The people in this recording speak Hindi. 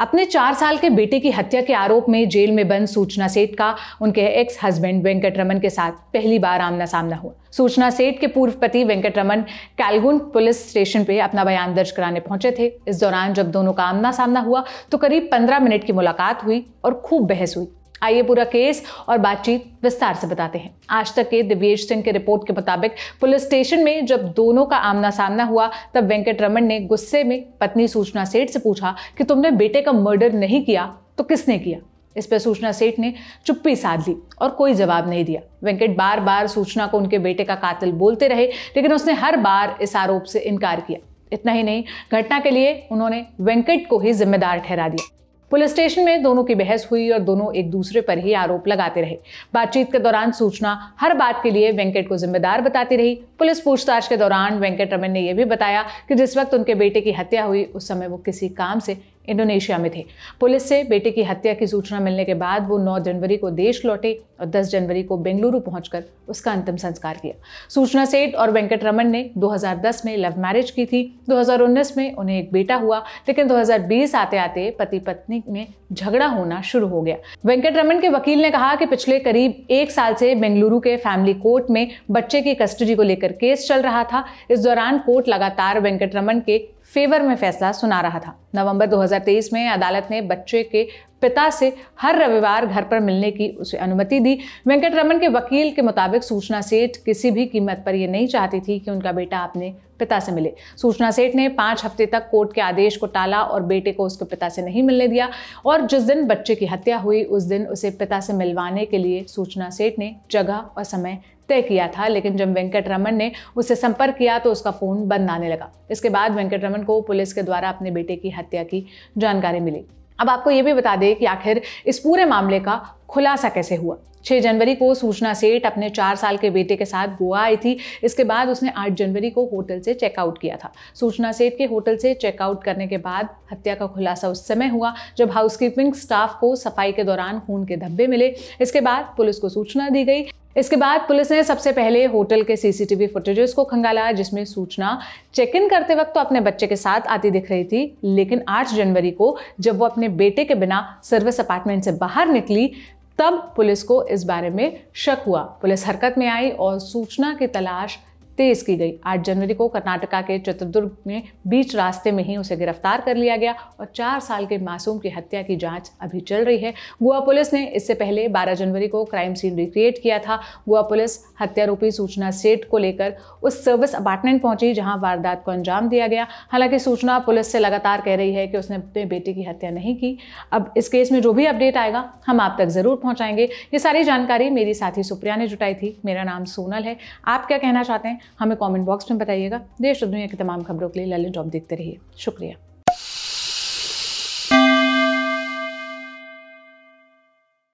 अपने चार साल के बेटे की हत्या के आरोप में जेल में बंद सूचना सेठ का उनके एक्स हस्बैंड रमन के साथ पहली बार आमना सामना हुआ सूचना सेठ के पूर्व पति वेंकट रमन कैलगुन पुलिस स्टेशन पे अपना बयान दर्ज कराने पहुंचे थे इस दौरान जब दोनों का आमना सामना हुआ तो करीब पंद्रह मिनट की मुलाकात हुई और खूब बहस हुई आइए पूरा केस और बातचीत विस्तार से बताते हैं आज तक के दिव्येश सिंह के रिपोर्ट के मुताबिक पुलिस स्टेशन में जब दोनों का आमना सामना हुआ तब वेंकट रमन ने गुस्से में पत्नी सूचना सेठ से पूछा कि तुमने बेटे का मर्डर नहीं किया तो किसने किया इस पर सूचना सेठ ने चुप्पी साध ली और कोई जवाब नहीं दिया वेंकट बार बार सूचना को उनके बेटे का कातिल बोलते रहे लेकिन उसने हर बार इस आरोप से इनकार किया इतना ही नहीं घटना के लिए उन्होंने वेंकट को ही जिम्मेदार ठहरा दिया पुलिस स्टेशन में दोनों की बहस हुई और दोनों एक दूसरे पर ही आरोप लगाते रहे बातचीत के दौरान सूचना हर बात के लिए वेंकट को जिम्मेदार बताती रही पुलिस पूछताछ के दौरान वेंकट रमन ने यह भी बताया कि जिस वक्त उनके बेटे की हत्या हुई उस समय वो किसी काम से इंडोनेशिया में थे पुलिस से बेटे की हत्या की सूचना मिलने के बाद वो 9 जनवरी को देश लौटे और 10 जनवरी को बेंगलुरु पहुंचकर उसका अंतिम संस्कार किया सूचना सेठ और वेंकट रमन ने 2010 में लव मैरिज की थी 2019 में उन्हें एक बेटा हुआ लेकिन 2020 आते आते पति पत्नी में झगड़ा होना शुरू हो गया वेंकट रमन के वकील ने कहा कि पिछले करीब एक साल से बेंगलुरु के फैमिली कोर्ट में बच्चे की कस्टडी को लेकर केस चल रहा था इस दौरान कोर्ट लगातार वेंकट रमन के फेवर में फैसला सुना रहा था नवंबर 2023 में अदालत ने बच्चे के पिता से हर रविवार घर पर मिलने की उसे अनुमति दी वेंकट रमन के वकील के मुताबिक सूचना सेठ किसी भी कीमत पर यह नहीं चाहती थी कि उनका बेटा अपने पिता से मिले सूचना सेठ ने पाँच हफ्ते तक कोर्ट के आदेश को टाला और बेटे को उसके पिता से नहीं मिलने दिया और जिस दिन बच्चे की हत्या हुई उस दिन उसे पिता से मिलवाने के लिए सूचना सेठ ने जगह और समय तय किया था लेकिन जब वेंकट रमन ने उससे संपर्क किया तो उसका फ़ोन बंद आने लगा इसके बाद वेंकट रमन को पुलिस के द्वारा अपने बेटे की हत्या की जानकारी मिली अब आपको ये भी बता दें कि आखिर इस पूरे मामले का खुलासा कैसे हुआ 6 जनवरी को सूचना सेठ अपने चार साल के बेटे के साथ गोवा आई थी इसके बाद उसने 8 जनवरी को होटल से चेकआउट किया था सूचना सेठ के होटल से चेकआउट करने के बाद हत्या का खुलासा उस समय हुआ जब हाउसकीपिंग स्टाफ को सफाई के दौरान खून के धब्बे मिले इसके बाद पुलिस को सूचना दी गई इसके बाद पुलिस ने सबसे पहले होटल के सीसीटीवी फुटेजेस को खंगाला जिसमें सूचना चेक इन करते वक्त तो अपने बच्चे के साथ आती दिख रही थी लेकिन 8 जनवरी को जब वो अपने बेटे के बिना सर्विस अपार्टमेंट से बाहर निकली तब पुलिस को इस बारे में शक हुआ पुलिस हरकत में आई और सूचना की तलाश तेज़ की गई 8 जनवरी को कर्नाटका के चित्रदुर्ग में बीच रास्ते में ही उसे गिरफ्तार कर लिया गया और चार साल के मासूम की हत्या की जांच अभी चल रही है गोवा पुलिस ने इससे पहले 12 जनवरी को क्राइम सीन रिक्रिएट किया था गोवा पुलिस हत्यारोपी सूचना सेट को लेकर उस सर्विस अपार्टमेंट पहुंची जहां वारदात को अंजाम दिया गया हालांकि सूचना पुलिस से लगातार कह रही है कि उसने अपने बेटे की हत्या नहीं की अब इस केस में जो भी अपडेट आएगा हम आप तक ज़रूर पहुंचाएंगे ये सारी जानकारी मेरी साथी सुप्रिया ने जुटाई थी मेरा नाम सोनल है आप क्या कहना चाहते हैं हमें कमेंट बॉक्स में बताइएगा देश और दुनिया की तमाम खबरों के लिए ललित जॉब देखते रहिए शुक्रिया